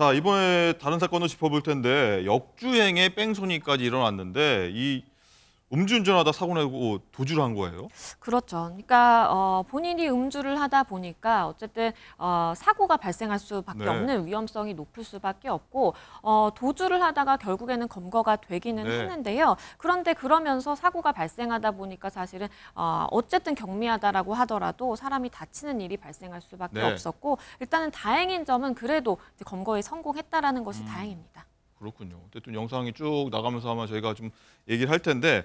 자 이번에 다른 사건도 짚어볼 텐데 역주행의 뺑소니까지 일어났는데 이 음주운전하다 사고 나고 도주를 한 거예요? 그렇죠. 그러니까 어, 본인이 음주를 하다 보니까 어쨌든 어, 사고가 발생할 수밖에 네. 없는 위험성이 높을 수밖에 없고 어, 도주를 하다가 결국에는 검거가 되기는 네. 하는데요. 그런데 그러면서 사고가 발생하다 보니까 사실은 어, 어쨌든 경미하다라고 하더라도 사람이 다치는 일이 발생할 수밖에 네. 없었고 일단은 다행인 점은 그래도 검거에 성공했다라는 것이 음. 다행입니다. 그렇군요. 어쨌든 영상이 쭉 나가면서 아마 저희가 좀 얘기를 할 텐데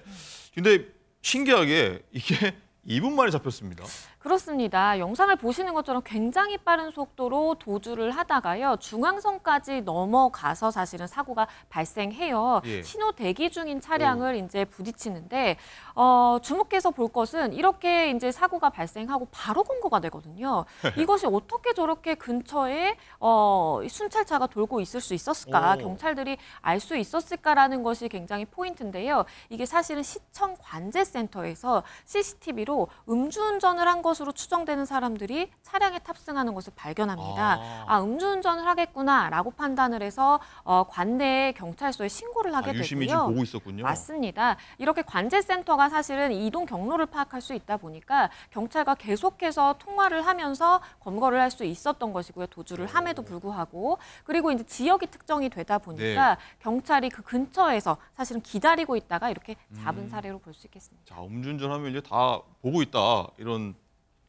근데 신기하게 이게 2분 만에 잡혔습니다. 그렇습니다. 영상을 보시는 것처럼 굉장히 빠른 속도로 도주를 하다가요. 중앙선까지 넘어가서 사실은 사고가 발생해요. 예. 신호 대기 중인 차량을 오. 이제 부딪히는데 어, 주목해서 볼 것은 이렇게 이제 사고가 발생하고 바로 공고가 되거든요. 이것이 어떻게 저렇게 근처에 어, 순찰차가 돌고 있을 수 있었을까? 오. 경찰들이 알 수 있었을까라는 것이 굉장히 포인트인데요. 이게 사실은 시청 관제센터에서 CCTV로 음주운전을 한것 것으로 추정되는 사람들이 차량에 탑승하는 것을 발견합니다. 아, 아 음주운전을 하겠구나라고 판단을 해서 어, 관내 경찰서에 신고를 아, 하게 아, 유심히 되고요. 지금 보고 있었군요. 맞습니다. 이렇게 관제센터가 사실은 이동 경로를 파악할 수 있다 보니까 경찰과 계속해서 통화를 하면서 검거를 할 수 있었던 것이고요. 도주를 함에도 불구하고 그리고 이제 지역이 특정이 되다 보니까 네. 경찰이 그 근처에서 사실은 기다리고 있다가 이렇게 잡은 음. 사례로 볼 수 있겠습니다. 자, 음주운전하면 이제 다 보고 있다 이런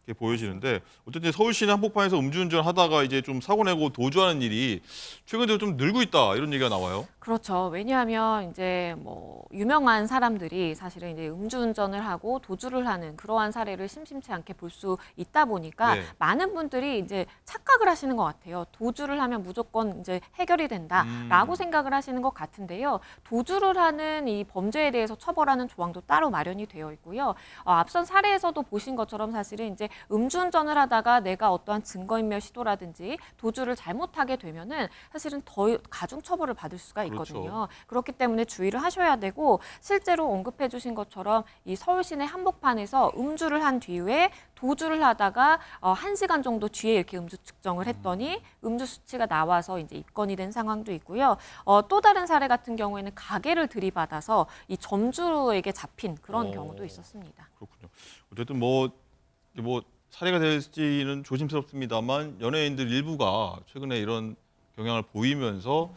이렇게 보여지는데 어쨌든 서울시는 한복판에서 음주운전 하다가 이제 좀 사고 내고 도주하는 일이 최근 들어 좀 늘고 있다 이런 얘기가 나와요. 그렇죠. 왜냐하면 이제 뭐 유명한 사람들이 사실은 이제 음주운전을 하고 도주를 하는 그러한 사례를 심심치 않게 볼 수 있다 보니까 네. 많은 분들이 이제 착각을 하시는 것 같아요. 도주를 하면 무조건 이제 해결이 된다라고 음. 생각을 하시는 것 같은데요. 도주를 하는 이 범죄에 대해서 처벌하는 조항도 따로 마련이 되어 있고요. 어, 앞선 사례에서도 보신 것처럼 사실은 이제 음주운전을 하다가 내가 어떠한 증거인멸 시도라든지 도주를 잘못하게 되면은 사실은 더 가중 처벌을 받을 수가 있고. 그렇죠. 있거든요. 그렇죠. 그렇기 때문에 주의를 하셔야 되고 실제로 언급해 주신 것처럼 이 서울 시내 한복판에서 음주를 한 뒤에 도주를 하다가 어, 1시간 정도 뒤에 이렇게 음주 측정을 음. 했더니 음주 수치가 나와서 이제 입건이 된 상황도 있고요. 어, 또 다른 사례 같은 경우에는 가게를 들이받아서 이 점주에게 잡힌 그런 어, 경우도 있었습니다. 그렇군요. 어쨌든 뭐뭐 뭐 사례가 될지는 조심스럽습니다만 연예인들 일부가 최근에 이런 경향을 보이면서 음.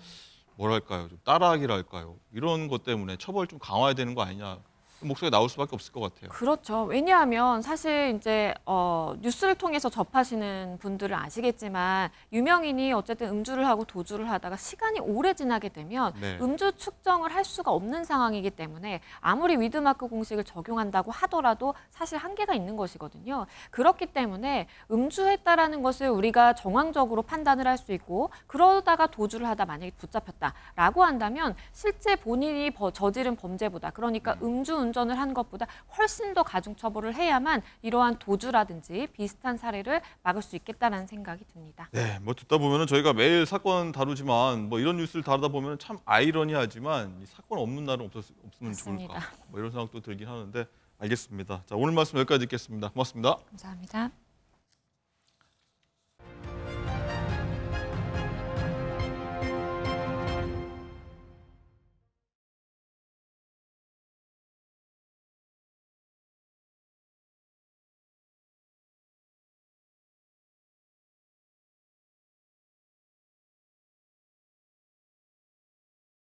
뭐랄까요 좀 따라하기랄까요 이런 것 때문에 처벌 좀 강화해야 되는 거 아니냐 그 목소리가 나올 수밖에 없을 것 같아요. 그렇죠. 왜냐하면 사실 이제 어, 뉴스를 통해서 접하시는 분들은 아시겠지만 유명인이 어쨌든 음주를 하고 도주를 하다가 시간이 오래 지나게 되면 네. 음주 측정을 할 수가 없는 상황이기 때문에 아무리 위드마크 공식을 적용한다고 하더라도 사실 한계가 있는 것이거든요. 그렇기 때문에 음주했다라는 것을 우리가 정황적으로 판단을 할 수 있고 그러다가 도주를 하다 만약에 붙잡혔다라고 한다면 실제 본인이 저지른 범죄보다 그러니까 음. 음주 운전을 한 것보다 훨씬 더 가중 처벌을 해야만 이러한 도주라든지 비슷한 사례를 막을 수 있겠다는 생각이 듭니다. 네, 뭐 듣다 보면 저희가 매일 사건 다루지만 뭐 이런 뉴스를 다루다 보면 참 아이러니하지만 사건 없는 날은 없었, 없으면 맞습니다. 좋을까 뭐 이런 생각도 들긴 하는데 알겠습니다. 자 오늘 말씀 여기까지 듣겠습니다. 고맙습니다. 감사합니다.